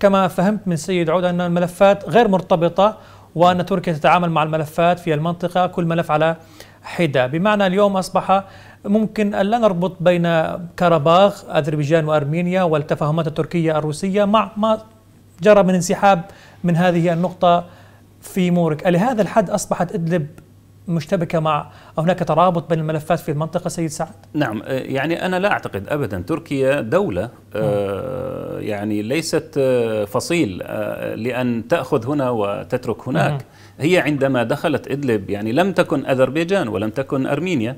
كما فهمت من سيد عود أن الملفات غير مرتبطة وأن تركيا تتعامل مع الملفات في المنطقة كل ملف على حدة بمعنى اليوم أصبح ممكن أن لا نربط بين كاراباخ أذربيجان وأرمينيا والتفاهمات التركية الروسية مع ما جرى من انسحاب من هذه النقطة في مورك لهذا الحد أصبحت إدلب مشتبكة مع هناك ترابط بين الملفات في المنطقة سيد سعد؟ نعم آه، يعني أنا لا أعتقد أبدا تركيا دولة آه، يعني ليست آه، فصيل لأن تأخذ هنا وتترك هناك هي عندما دخلت إدلب يعني لم تكن أذربيجان ولم تكن أرمينيا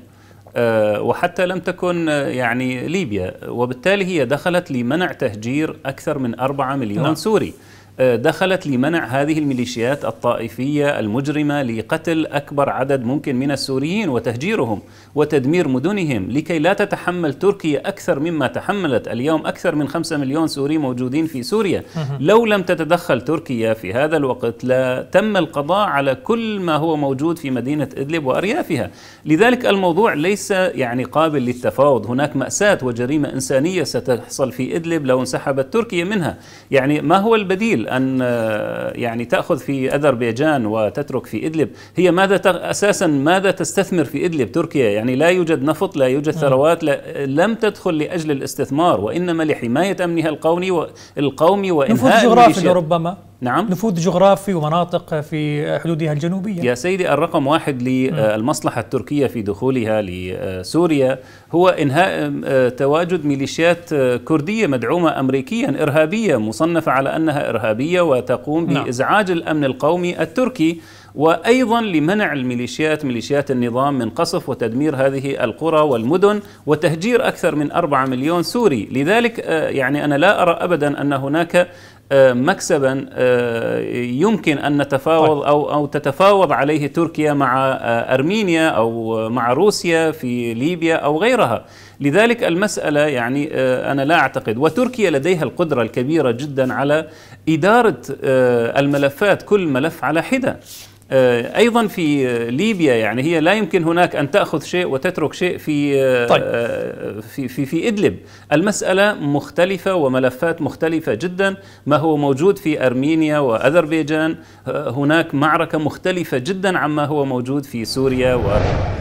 وحتى لم تكن يعني ليبيا وبالتالي هي دخلت لمنع تهجير أكثر من 4 مليون نعم. سوري دخلت لمنع هذه الميليشيات الطائفية المجرمة لقتل أكبر عدد ممكن من السوريين وتهجيرهم وتدمير مدنهم لكي لا تتحمل تركيا أكثر مما تحملت اليوم أكثر من 5 مليون سوري موجودين في سوريا لو لم تتدخل تركيا في هذا الوقت لا تم القضاء على كل ما هو موجود في مدينة إدلب وأريافها لذلك الموضوع ليس يعني قابل للتفاوض هناك مأساة وجريمة إنسانية ستحصل في إدلب لو انسحبت تركيا منها يعني ما هو البديل أن آه، يعني تأخذ في أذربيجان وتترك في إدلب هي ماذا تغ... أساسا ماذا تستثمر في إدلب تركيا يعني لا يوجد نفط لا يوجد نعم. ثروات لا... لم تدخل لأجل الاستثمار وإنما لحماية أمنها القومي القومي وإنهاء نفوذ جغرافي ربما نعم نفوذ جغرافي ومناطق في حدودها الجنوبية يا سيدي الرقم واحد للمصلحة آه، التركية في دخولها لسوريا آه، هو إنهاء آه، تواجد ميليشيات كردية مدعومة أمريكيا إرهابية مصنفة على أنها إرهابية وتقوم نعم. بإزعاج الأمن القومي التركي وايضا لمنع الميليشيات ميليشيات النظام من قصف وتدمير هذه القرى والمدن وتهجير اكثر من 4 مليون سوري، لذلك يعني انا لا ارى ابدا ان هناك آه، مكسبا آه، يمكن ان نتفاوض طيب. او او تتفاوض عليه تركيا مع آه، ارمينيا او مع روسيا في ليبيا او غيرها، لذلك المساله يعني انا لا اعتقد وتركيا لديها القدره الكبيره جدا على اداره الملفات كل ملف على حده. آه، ايضا في آه، ليبيا يعني هي لا يمكن هناك ان تاخذ شيء وتترك شيء في آه، طيب. في في في ادلب المساله مختلفه وملفات مختلفه جدا ما هو موجود في ارمينيا واذربيجان هناك معركه مختلفه جدا عما هو موجود في سوريا و